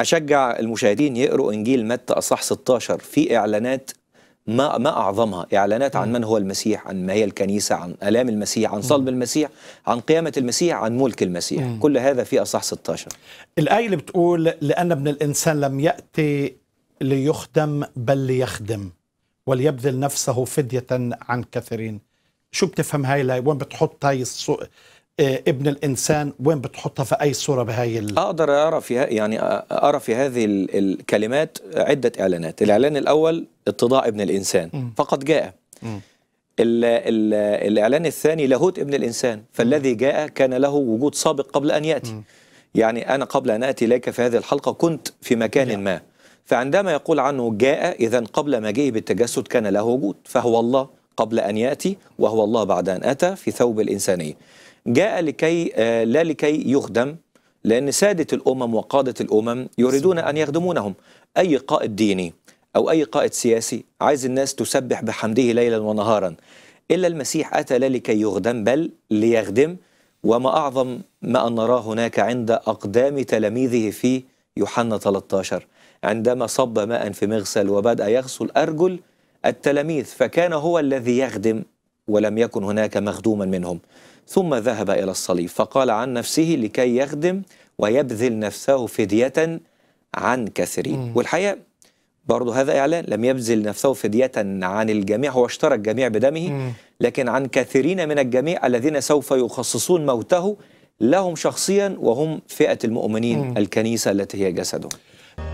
أشجع المشاهدين يقروا إنجيل متى أصح 16 في إعلانات ما ما اعظمها اعلانات عن من هو المسيح عن ما هي الكنيسه عن الام المسيح عن صلب المسيح عن قيامه المسيح عن ملك المسيح كل هذا في اصح 16 الايه اللي بتقول لان ابن الانسان لم ياتي ليخدم بل ليخدم وليبذل نفسه فديه عن كثيرين شو بتفهم هاي وين بتحط هاي الصوره آه، ابن الانسان وين بتحطها في اي صوره بهاي ال... اقدر ارى في يعني ارى في هذه الكلمات عده اعلانات الاعلان الاول اتضاع ابن الانسان م. فقد جاء الـ الـ الاعلان الثاني لاهوت ابن الانسان فالذي جاء كان له وجود سابق قبل ان ياتي م. يعني انا قبل ان اتي اليك في هذه الحلقه كنت في مكان م. ما فعندما يقول عنه جاء اذا قبل مجيئه بالتجسد كان له وجود فهو الله قبل أن يأتي وهو الله بعد أن أتى في ثوب الإنسانية جاء لكي آه، لا لكي يخدم لأن سادة الأمم وقادة الأمم يريدون أن يخدمونهم أي قائد ديني أو أي قائد سياسي عايز الناس تسبح بحمده ليلا ونهارا إلا المسيح أتى لا لكي يخدم بل ليخدم وما أعظم ما أن نراه هناك عند أقدام تلاميذه في يوحنا 13 عندما صب ماء في مغسل وبدأ يغسل أرجل التلاميذ فكان هو الذي يخدم ولم يكن هناك مخدوما منهم ثم ذهب إلى الصليب فقال عن نفسه لكي يخدم ويبذل نفسه فدية عن كثيرين والحقيقة برضه هذا إعلان لم يبذل نفسه فدية عن الجميع هو اشترى الجميع بدمه لكن عن كثيرين من الجميع الذين سوف يخصصون موته لهم شخصيا وهم فئة المؤمنين الكنيسة التي هي جسده